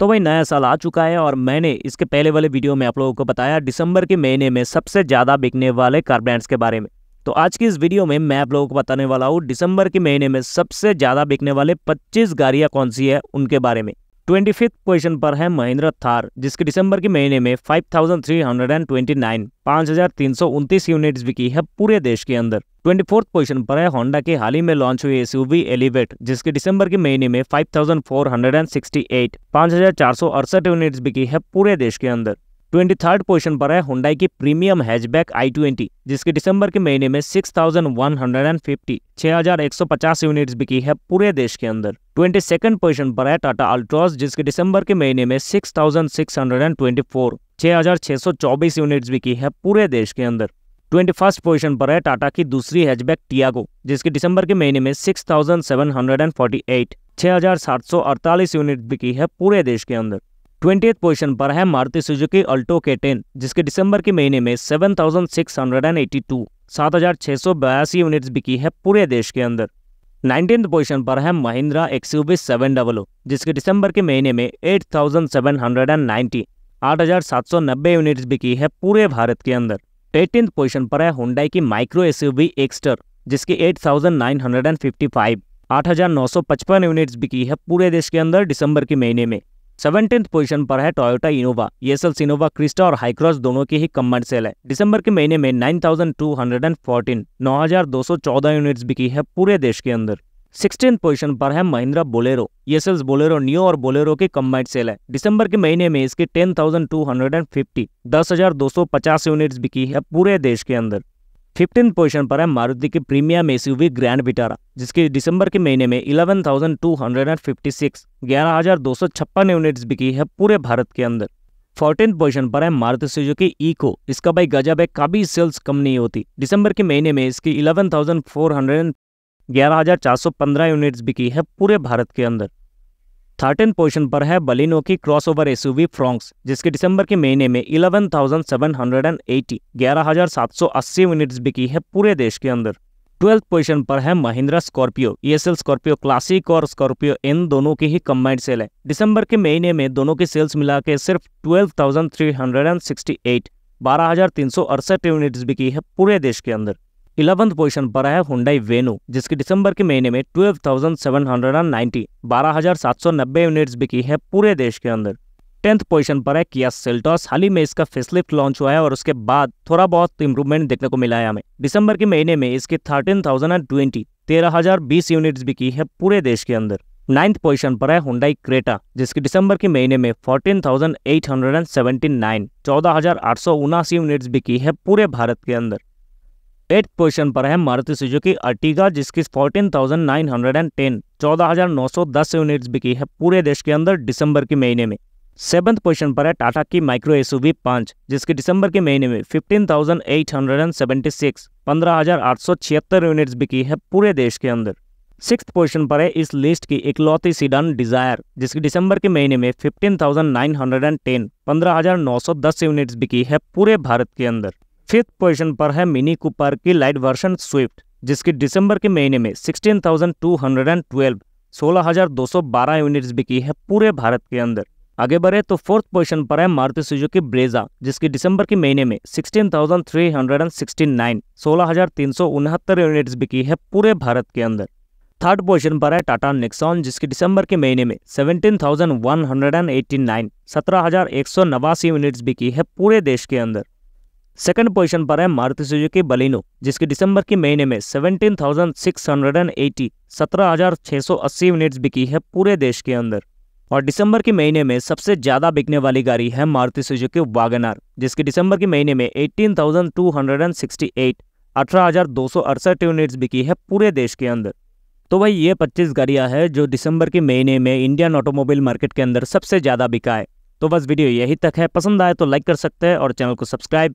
तो भाई नया साल आ चुका है और मैंने इसके पहले वाले वीडियो में आप लोगों को बताया दिसंबर के महीने में सबसे ज़्यादा बिकने वाले कार ब्रांड्स के बारे में तो आज की इस वीडियो में मैं आप लोगों को बताने वाला हूँ दिसंबर के महीने में सबसे ज़्यादा बिकने वाले 25 गाड़ियाँ कौन सी है उनके बारे में ट्वेंटी फिफ्थ पोजिशन पर है महेंद्र थार जिसके दिसंबर के महीने में 5,329 5,329 यूनिट्स बिकी है पूरे देश के अंदर ट्वेंटी फोर्थ पोजिशन पर है होंडा के हाल ही में लॉन्च हुई एसयूवी एलिवेट जिसके दिसंबर के महीने में 5,468 अड़सठ यूनिट्स बिकी है पूरे देश के अंदर ट्वेंटी थर्ड पोजिशन पर है हुंडाई की प्रीमियम हैचबैक आई ट्वेंटी जिसकी दिसंबर के महीने में six thousand one hundred and fifty छह हजार एक सौ पचास यूनिट्स बिकी है पूरे देश के अंदर ट्वेंटी सेकंड पोजिशन पर है टाटा अल्ट्रॉस जिसके दिसंबर के महीने में six thousand six hundred and twenty four छह हजार छह सौ चौबीस यूनिट्स बिकी है पूरे देश के अंदर ट्वेंटी फर्स्ट पोजिशन पर है टाटा की दूसरी हैचबैक टियागो जिसकी दिसंबर के महीने में six thousand seven hundred and forty eight छह हजार सात सौ अड़तालीस यूनिट बिकी है पूरे देश के अंदर ट्वेंटी पोजीशन पर है Maruti Suzuki Alto K ten जिसके दिसंबर के महीने में seven thousand six hundred and eighty two सात हजार छह सौ बयासी यूनिट्स बिकी है पूरे देश के अंदर नाइनटीन पोजीशन पर है महिंद्रा बी सेवन डबल जिसके दिसंबर के महीने में eight thousand seven hundred and ninety आठ हजार सात सौ नब्बे यूनिट्स बिकी है पूरे भारत के अंदर एटीन पोजीशन पर है हुडाई की माइक्रो बी एक्स्टर जिसकी eight thousand nine hundred and fifty five आठ हजार नौ सौ पचपन यूनिट्स बिकी है पूरे देश के अंदर दिसंबर के महीने में सेवनटीन पोजीशन पर है Toyota Innova sales Innova Crysta और हाईक्रॉस दोनों की ही कम्बाइंड सेल है दिसंबर के महीने में 9,214 9,214 यूनिट्स बिकी है पूरे देश के अंदर सिक्सटीन पोजीशन पर है Mahindra Bolero sales e Bolero Neo और बोलेरो की कम्बाइंड सेल है दिसंबर के महीने में इसकी सौ पचास यूनिट्स बिकी है पूरे देश के अंदर फिफ्टीन पोजीशन पर है मारुति की प्रीमियम एसयूवी ग्रैंड विटारा जिसकी दिसंबर के महीने में 11,256 11,256 यूनिट्स बिकी है पूरे भारत के अंदर फोर्टीन पोजीशन पर है मारुति सुजुकी ईको इसका भाई गजब है कभी सेल्स कम नहीं होती दिसंबर के महीने में इसकी सौ पंद्रह यूनिट्स बिकी है पूरे भारत के अंदर थर्टीन पोजीशन पर है बलिनो की क्रॉसओवर एसयूवी फ्रॉन्क्स जिसके दिसंबर के महीने में 11,780 11,780 यूनिट्स बिकी है पूरे देश के अंदर ट्वेल्थ पोजीशन पर है Mahindra Scorpio sales e Scorpio Classic और स्कॉर्पियो इन दोनों की ही कंबाइंड सेल है दिसंबर के महीने में दोनों की सेल्स मिला के सिर्फ एट बारह यूनिट्स बिकी है पूरे देश के अंदर इलेवंथ पोजीशन पर है हुंडई वेनु जिसकी दिसंबर के महीने में 12,790 नब्बे यूनिट्स बिकी है पूरे देश के अंदर टेंथ पोजीशन पर है किया सेल्टॉस हाल ही में इसका फेसलिफ्ट लॉन्च हुआ है और उसके बाद थोड़ा बहुत इंप्रूवमेंट देखने को मिला है हमें दिसंबर के महीने में इसकी थर्टीन थाउजेंड एंड ट्वेंटी तेरह हजार बीस यूनिट्स बिकी है पूरे देश के अंदर नाइन्थ पोजीशन पर है हुंडई क्रेटा जिसकी दिसंबर के महीने में 14,879 14,879 यूनिट्स बिकी है पूरे भारत के अंदर एट पोजिशन पर है मारुति सुजुकी अर्टिगा जिसकी fourteen thousand nine hundred and ten चौदह हजार नौ सौ दस यूनिट्स बिकी है पूरे देश के अंदर दिसंबर के महीने में सेवंथ पोजिशन पर है टाटा की माइक्रो एस यू पाँच जिसकी दिसंबर के महीने में fifteen thousand eight hundred and seventy six पंद्रह हजार आठ सौ छिहत्तर यूनिट्स बिकी है पूरे देश के अंदर सिक्स पोजिशन पर है इस लिस्ट की इकलौती सीडान डिजायर जिसकी दिसंबर के महीने में fifteen thousand nine hundred and ten पंद्रह हजार नौ सौ दस यूनिट्स बिकी है पूरे भारत के अंदर फिफ्थ पोजीशन पर है मिनी कूपर की लाइट वर्शन स्विफ्ट जिसकी दिसंबर के महीने में 16,212 16,212 यूनिट्स बिकी है पूरे भारत के अंदर आगे बढ़े तो फोर्थ पोजीशन पर है मारुति सुजुकी ब्रेजा जिसकी दिसंबर के महीने में 16,369 16,369 यूनिट्स बिकी है पूरे भारत के अंदर थर्ड पोजीशन पर है टाटा निक्सॉन जिसकी दिसंबर के महीने में 17,189 17,189 यूनिट्स बिकी है पूरे देश के अंदर सेकंड पोजीशन पर है मारुति सुजुकी बलिनो जिसकी दिसंबर के महीने में 17,680 अस्सी यूनिट्स बिकी है पूरे देश के अंदर और दिसंबर के महीने में सबसे ज़्यादा बिकने वाली गाड़ी है मारुति सुजुकी वागनार जिसकी दिसंबर के महीने में 18,268 अड़सठ यूनिट्स बिकी है पूरे देश के अंदर तो भाई ये पच्चीस गाड़ियां हैं जो दिसंबर के महीने में इंडियन ऑटोमोबाइल मार्केट के अंदर सबसे ज़्यादा बिका है तो बस वीडियो यही तक है पसंद आए तो लाइक कर सकते हैं और चैनल को सब्सक्राइब